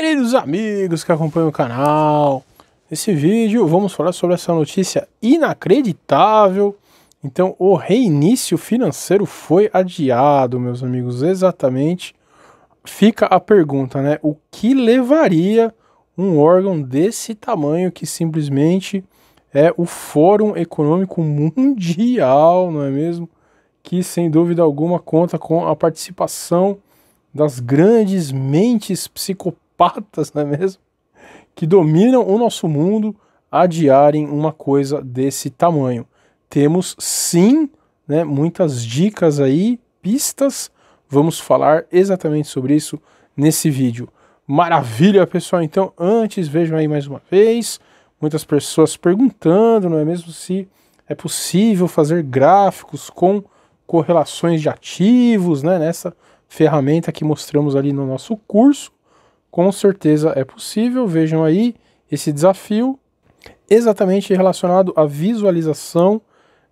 Queridos amigos que acompanham o canal, nesse vídeo vamos falar sobre essa notícia inacreditável. Então, o reinício financeiro foi adiado, meus amigos, exatamente. Fica a pergunta, né? O que levaria um órgão desse tamanho que simplesmente é o Fórum Econômico Mundial, não é mesmo? Que sem dúvida alguma conta com a participação das grandes mentes psicopatas patas, não é mesmo? Que dominam o nosso mundo adiarem uma coisa desse tamanho. Temos sim né, muitas dicas aí, pistas. Vamos falar exatamente sobre isso nesse vídeo. Maravilha, pessoal! Então, antes, vejam aí mais uma vez, muitas pessoas perguntando, não é mesmo, se é possível fazer gráficos com correlações de ativos, né, nessa ferramenta que mostramos ali no nosso curso com certeza é possível. Vejam aí esse desafio exatamente relacionado à visualização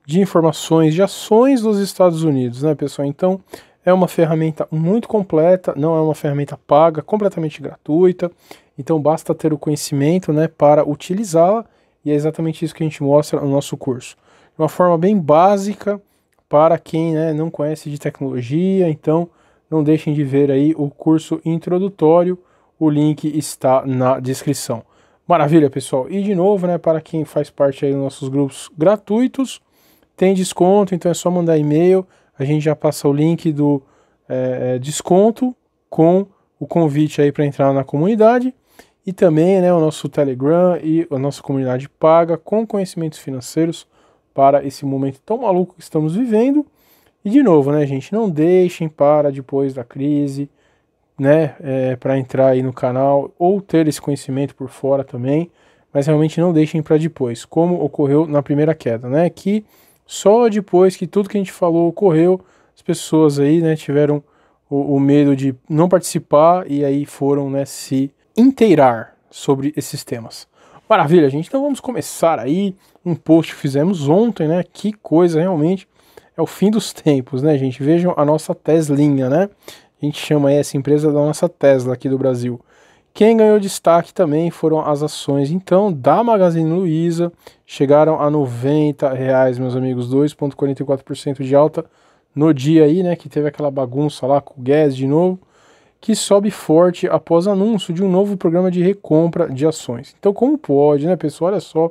de informações de ações dos Estados Unidos, né, pessoal? Então, é uma ferramenta muito completa, não é uma ferramenta paga, completamente gratuita. Então, basta ter o conhecimento, né, para utilizá-la, e é exatamente isso que a gente mostra no nosso curso. De uma forma bem básica para quem, né, não conhece de tecnologia, então não deixem de ver aí o curso introdutório o link está na descrição. Maravilha, pessoal. E de novo, né, para quem faz parte aí dos nossos grupos gratuitos, tem desconto, então é só mandar e-mail. A gente já passa o link do é, desconto com o convite aí para entrar na comunidade e também né, o nosso Telegram e a nossa comunidade paga com conhecimentos financeiros para esse momento tão maluco que estamos vivendo. E de novo, né, gente, não deixem para depois da crise né, é, eh, para entrar aí no canal ou ter esse conhecimento por fora também, mas realmente não deixem para depois, como ocorreu na primeira queda, né, que só depois que tudo que a gente falou ocorreu, as pessoas aí, né, tiveram o, o medo de não participar e aí foram, né, se inteirar sobre esses temas. Maravilha, gente. Então vamos começar aí um post que fizemos ontem, né? Que coisa realmente é o fim dos tempos, né, gente? Vejam a nossa teslinha, né? gente chama essa empresa da nossa Tesla aqui do Brasil. Quem ganhou destaque também foram as ações, então, da Magazine Luiza, chegaram a 90 reais, meus amigos, 2,44% de alta no dia aí, né, que teve aquela bagunça lá com o Guedes de novo, que sobe forte após anúncio de um novo programa de recompra de ações. Então, como pode, né, pessoal, olha só,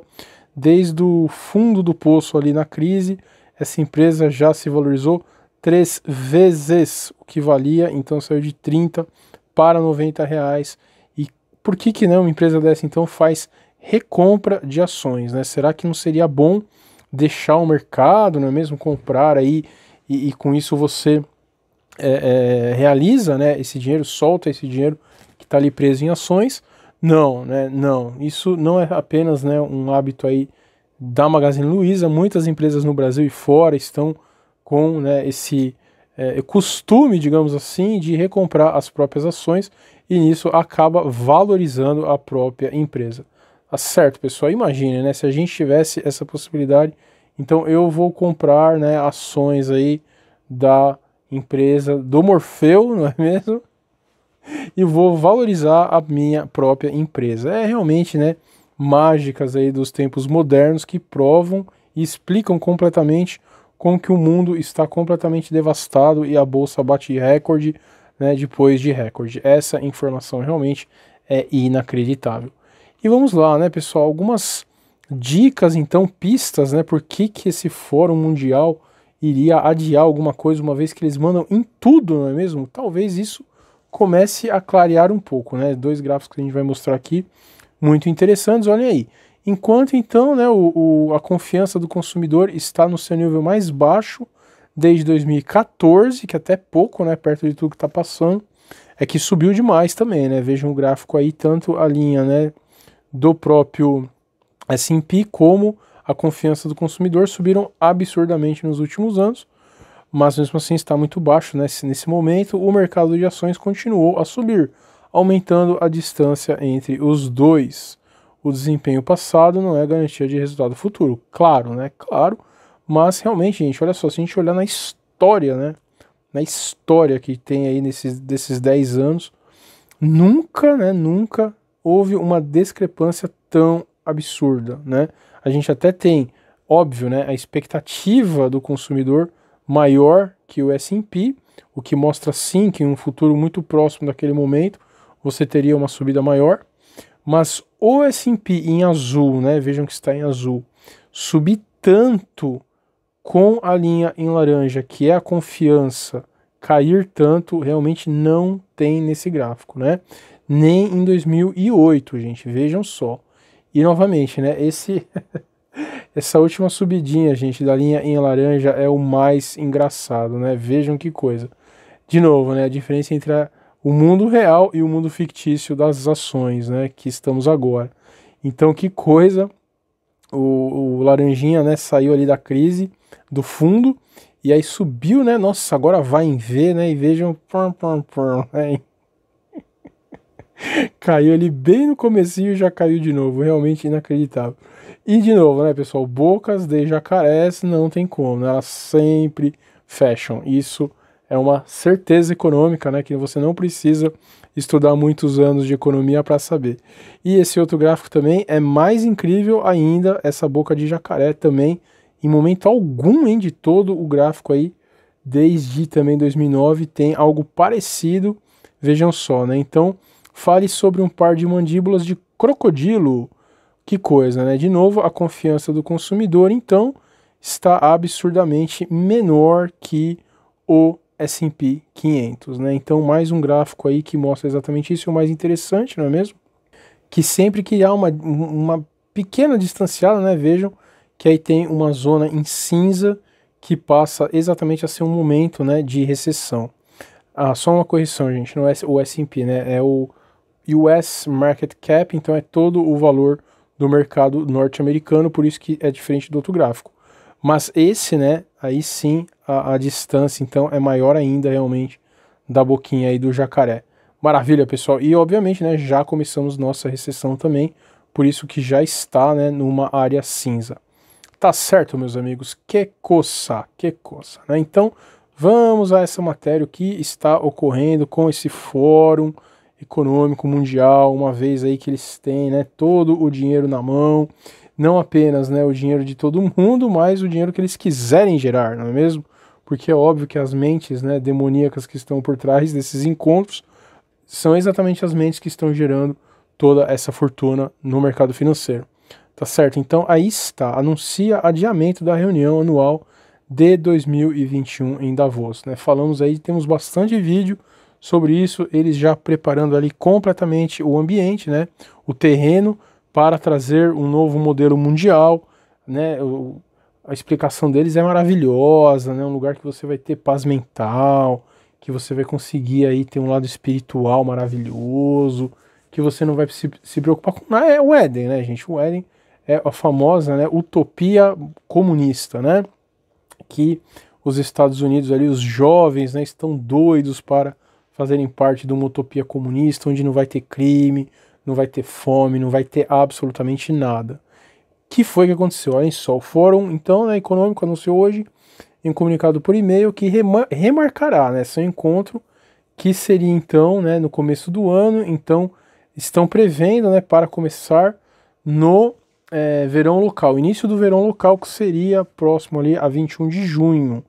desde o fundo do poço ali na crise, essa empresa já se valorizou três vezes o que valia, então saiu de 30 para 90 reais. E por que, que não uma empresa dessa então faz recompra de ações? Né? Será que não seria bom deixar o mercado, não é mesmo? Comprar aí e, e com isso você é, é, realiza né, esse dinheiro, solta esse dinheiro que está ali preso em ações. Não, né, não. Isso não é apenas né, um hábito aí da Magazine Luiza. Muitas empresas no Brasil e fora estão com né, esse é, costume, digamos assim, de recomprar as próprias ações e nisso acaba valorizando a própria empresa. Tá certo, pessoal? Imagina, né? Se a gente tivesse essa possibilidade, então eu vou comprar né, ações aí da empresa do Morfeu, não é mesmo? E vou valorizar a minha própria empresa. É realmente, né? Mágicas aí dos tempos modernos que provam e explicam completamente com que o mundo está completamente devastado e a bolsa bate recorde né, depois de recorde. Essa informação realmente é inacreditável. E vamos lá, né, pessoal? Algumas dicas, então, pistas, né? Por que, que esse fórum mundial iria adiar alguma coisa, uma vez que eles mandam em tudo, não é mesmo? Talvez isso comece a clarear um pouco, né? Dois gráficos que a gente vai mostrar aqui, muito interessantes. Olhem aí. Enquanto então né, o, o, a confiança do consumidor está no seu nível mais baixo desde 2014, que até pouco, né, perto de tudo que está passando, é que subiu demais também, né? Vejam o gráfico aí, tanto a linha né, do próprio S&P como a confiança do consumidor subiram absurdamente nos últimos anos, mas mesmo assim está muito baixo né? nesse momento. O mercado de ações continuou a subir, aumentando a distância entre os dois o desempenho passado não é garantia de resultado futuro. Claro, né? Claro. Mas realmente, gente, olha só, se a gente olhar na história, né? Na história que tem aí nesses desses 10 anos, nunca, né, nunca houve uma discrepância tão absurda, né? A gente até tem, óbvio, né, a expectativa do consumidor maior que o S&P, o que mostra sim que em um futuro muito próximo daquele momento você teria uma subida maior, mas o S&P em azul, né, vejam que está em azul, subir tanto com a linha em laranja, que é a confiança, cair tanto, realmente não tem nesse gráfico, né? Nem em 2008, gente, vejam só. E novamente, né, esse essa última subidinha, gente, da linha em laranja é o mais engraçado, né? Vejam que coisa. De novo, né, a diferença entre a o mundo real e o mundo fictício das ações, né, que estamos agora. Então, que coisa, o, o Laranjinha, né, saiu ali da crise, do fundo, e aí subiu, né, nossa, agora vai em V, né, e vejam, pum, pum, pum, né? caiu ali bem no comecinho e já caiu de novo, realmente inacreditável. E de novo, né, pessoal, bocas de jacarés não tem como, né, elas sempre fecham, isso é é uma certeza econômica, né, que você não precisa estudar muitos anos de economia para saber. E esse outro gráfico também é mais incrível ainda, essa boca de jacaré também, em momento algum hein, de todo o gráfico aí, desde também 2009, tem algo parecido, vejam só, né, então fale sobre um par de mandíbulas de crocodilo, que coisa, né, de novo a confiança do consumidor, então, está absurdamente menor que o S&P 500, né? Então mais um gráfico aí que mostra exatamente isso, o mais interessante, não é mesmo? Que sempre que há uma, uma pequena distanciada, né, vejam que aí tem uma zona em cinza que passa exatamente a ser um momento, né, de recessão. Ah, só uma correção, gente, não é o S&P, né? É o US Market Cap, então é todo o valor do mercado norte-americano, por isso que é diferente do outro gráfico. Mas esse, né, aí sim a, a distância então é maior ainda realmente da boquinha aí do jacaré. Maravilha, pessoal. E obviamente, né, já começamos nossa recessão também, por isso que já está, né, numa área cinza. Tá certo, meus amigos. Que coça, que coça, né? Então, vamos a essa matéria que está ocorrendo com esse fórum econômico mundial, uma vez aí que eles têm, né, todo o dinheiro na mão não apenas né, o dinheiro de todo mundo, mas o dinheiro que eles quiserem gerar, não é mesmo? Porque é óbvio que as mentes né, demoníacas que estão por trás desses encontros são exatamente as mentes que estão gerando toda essa fortuna no mercado financeiro. Tá certo? Então aí está, anuncia adiamento da reunião anual de 2021 em Davos. Né? Falamos aí, temos bastante vídeo sobre isso, eles já preparando ali completamente o ambiente, né? o terreno para trazer um novo modelo mundial, né? O, a explicação deles é maravilhosa, né? Um lugar que você vai ter paz mental, que você vai conseguir aí ter um lado espiritual maravilhoso, que você não vai se, se preocupar com nada. Ah, é o Éden, né, gente? O Éden é a famosa né, utopia comunista, né? Que os Estados Unidos ali, os jovens, né, estão doidos para fazerem parte de uma utopia comunista, onde não vai ter crime, não vai ter fome, não vai ter absolutamente nada. Que foi que aconteceu? Olhem só, o Fórum então, né, Econômico anunciou hoje em um comunicado por e-mail que remarcará né, seu encontro, que seria então né, no começo do ano, então estão prevendo né, para começar no é, verão local, início do verão local, que seria próximo ali a 21 de junho.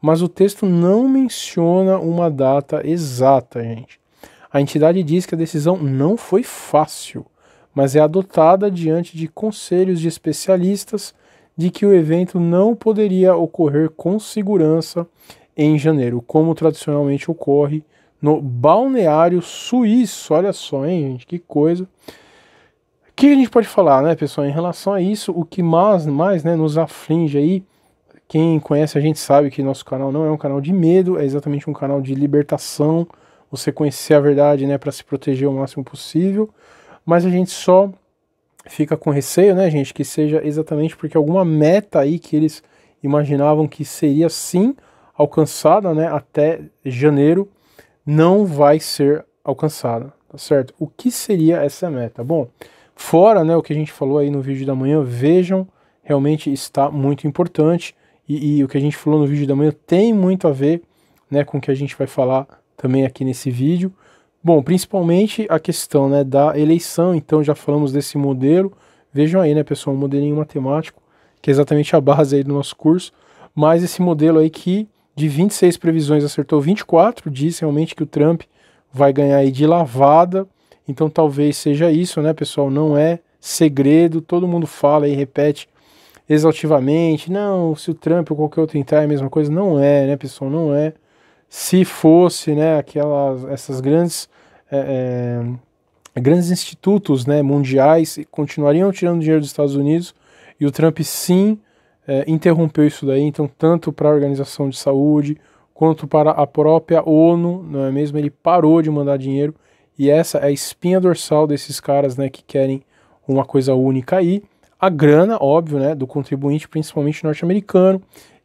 Mas o texto não menciona uma data exata, gente. A entidade diz que a decisão não foi fácil, mas é adotada diante de conselhos de especialistas de que o evento não poderia ocorrer com segurança em janeiro, como tradicionalmente ocorre no balneário suíço. Olha só, hein, gente, que coisa. O que a gente pode falar, né, pessoal, em relação a isso? O que mais, mais né, nos aflige aí? Quem conhece a gente sabe que nosso canal não é um canal de medo, é exatamente um canal de libertação, você conhecer a verdade, né, para se proteger o máximo possível, mas a gente só fica com receio, né, gente, que seja exatamente porque alguma meta aí que eles imaginavam que seria sim alcançada, né, até janeiro, não vai ser alcançada, tá certo? O que seria essa meta? Bom, fora, né, o que a gente falou aí no vídeo da manhã, vejam, realmente está muito importante e, e o que a gente falou no vídeo da manhã tem muito a ver, né, com o que a gente vai falar também aqui nesse vídeo. Bom, principalmente a questão né, da eleição, então já falamos desse modelo. Vejam aí, né, pessoal, um modelinho matemático, que é exatamente a base aí do nosso curso, mas esse modelo aí que de 26 previsões acertou 24, diz realmente que o Trump vai ganhar aí de lavada. Então talvez seja isso, né, pessoal? Não é segredo, todo mundo fala e repete exaltivamente, não, se o Trump ou qualquer outro entrar é a mesma coisa, não é, né, pessoal? Não é se fosse né, aquelas, essas grandes, é, é, grandes institutos né, mundiais continuariam tirando dinheiro dos Estados Unidos e o Trump sim é, interrompeu isso daí, então tanto para a Organização de Saúde quanto para a própria ONU, não é mesmo? Ele parou de mandar dinheiro e essa é a espinha dorsal desses caras né, que querem uma coisa única aí. A grana, óbvio, né, do contribuinte, principalmente norte-americano,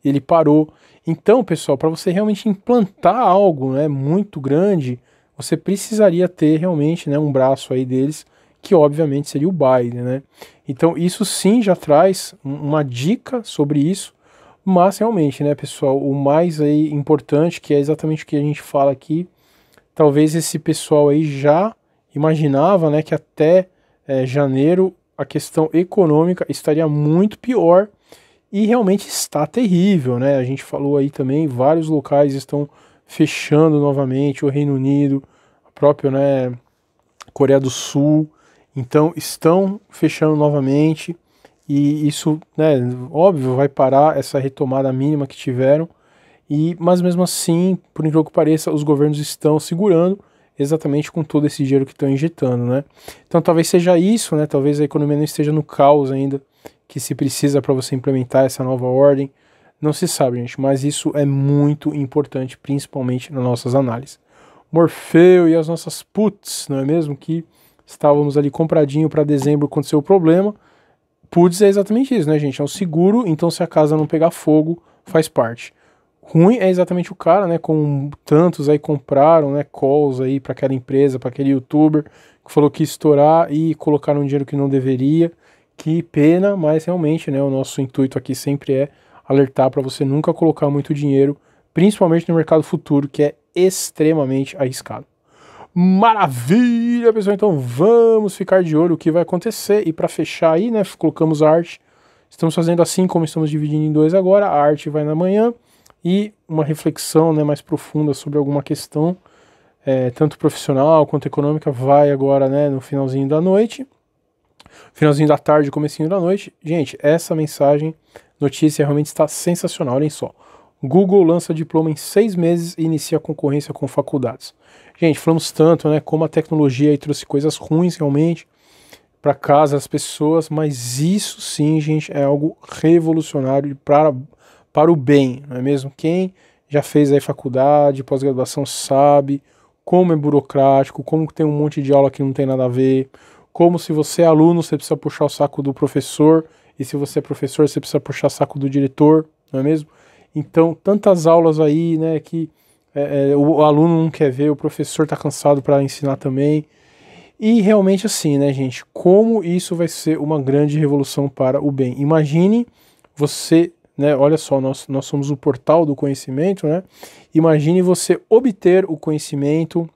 ele parou. Então, pessoal, para você realmente implantar algo né, muito grande, você precisaria ter realmente né, um braço aí deles, que obviamente seria o baile. Né? Então, isso sim já traz uma dica sobre isso, mas realmente, né, pessoal, o mais aí importante, que é exatamente o que a gente fala aqui, talvez esse pessoal aí já imaginava né, que até é, janeiro a questão econômica estaria muito pior e realmente está terrível, né? A gente falou aí também, vários locais estão fechando novamente, o Reino Unido, a própria né, Coreia do Sul, então estão fechando novamente e isso, né, óbvio, vai parar essa retomada mínima que tiveram, e mas mesmo assim, por incrível que pareça, os governos estão segurando exatamente com todo esse dinheiro que estão injetando, né? Então talvez seja isso, né? Talvez a economia não esteja no caos ainda que se precisa para você implementar essa nova ordem. Não se sabe, gente, mas isso é muito importante, principalmente nas nossas análises. Morfeu e as nossas puts, não é mesmo? Que estávamos ali compradinho para dezembro aconteceu o problema. Puts é exatamente isso, né, gente? É um seguro, então se a casa não pegar fogo, faz parte. Ruim é exatamente o cara, né? Com tantos aí compraram, né? Calls aí para aquela empresa, para aquele youtuber que falou que ia estourar e colocaram um dinheiro que não deveria que pena, mas realmente, né, o nosso intuito aqui sempre é alertar para você nunca colocar muito dinheiro, principalmente no mercado futuro, que é extremamente arriscado. Maravilha, pessoal. Então vamos ficar de olho o que vai acontecer. E para fechar aí, né? Colocamos a arte. Estamos fazendo assim como estamos dividindo em dois agora. A arte vai na manhã e uma reflexão né, mais profunda sobre alguma questão, é, tanto profissional quanto econômica, vai agora né, no finalzinho da noite finalzinho da tarde, comecinho da noite. Gente, essa mensagem, notícia realmente está sensacional, olhem só. Google lança diploma em seis meses e inicia concorrência com faculdades. Gente, falamos tanto, né, como a tecnologia trouxe coisas ruins realmente para casa as pessoas, mas isso sim, gente, é algo revolucionário para, para o bem, não é mesmo? Quem já fez aí faculdade, pós-graduação sabe como é burocrático, como tem um monte de aula que não tem nada a ver, como se você é aluno, você precisa puxar o saco do professor, e se você é professor, você precisa puxar o saco do diretor, não é mesmo? Então, tantas aulas aí, né, que é, é o aluno não quer ver, o professor está cansado para ensinar também. E realmente assim, né, gente, como isso vai ser uma grande revolução para o bem. Imagine você, né, olha só, nós, nós somos o portal do conhecimento, né? Imagine você obter o conhecimento,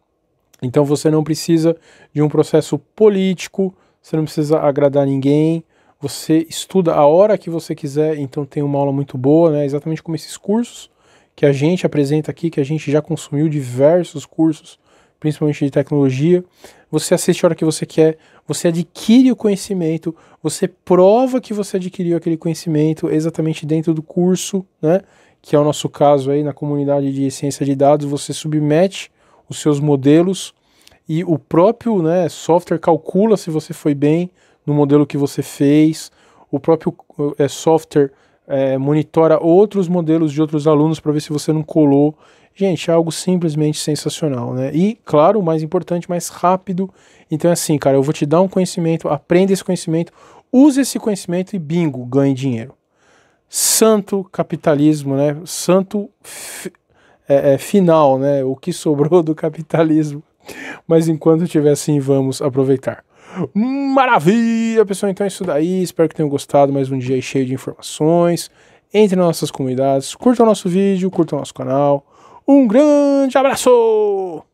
então você não precisa de um processo político, você não precisa agradar ninguém, você estuda a hora que você quiser, então tem uma aula muito boa, né? Exatamente como esses cursos que a gente apresenta aqui, que a gente já consumiu diversos cursos, principalmente de tecnologia. Você assiste a hora que você quer, você adquire o conhecimento, você prova que você adquiriu aquele conhecimento exatamente dentro do curso, né? Que é o nosso caso aí na comunidade de ciência de dados, você submete os seus modelos e o próprio né, software calcula se você foi bem no modelo que você fez, o próprio é, software é, monitora outros modelos de outros alunos para ver se você não colou. Gente, é algo simplesmente sensacional, né? E, claro, o mais importante, mais rápido. Então, é assim, cara, eu vou te dar um conhecimento, aprenda esse conhecimento, use esse conhecimento e bingo, ganhe dinheiro. Santo capitalismo, né? Santo é, é, final, né? O que sobrou do capitalismo. Mas enquanto estiver assim, vamos aproveitar. Maravilha, pessoal. Então é isso daí. Espero que tenham gostado. Mais um dia cheio de informações. Entre nas nossas comunidades, curta o nosso vídeo, curta o nosso canal. Um grande abraço!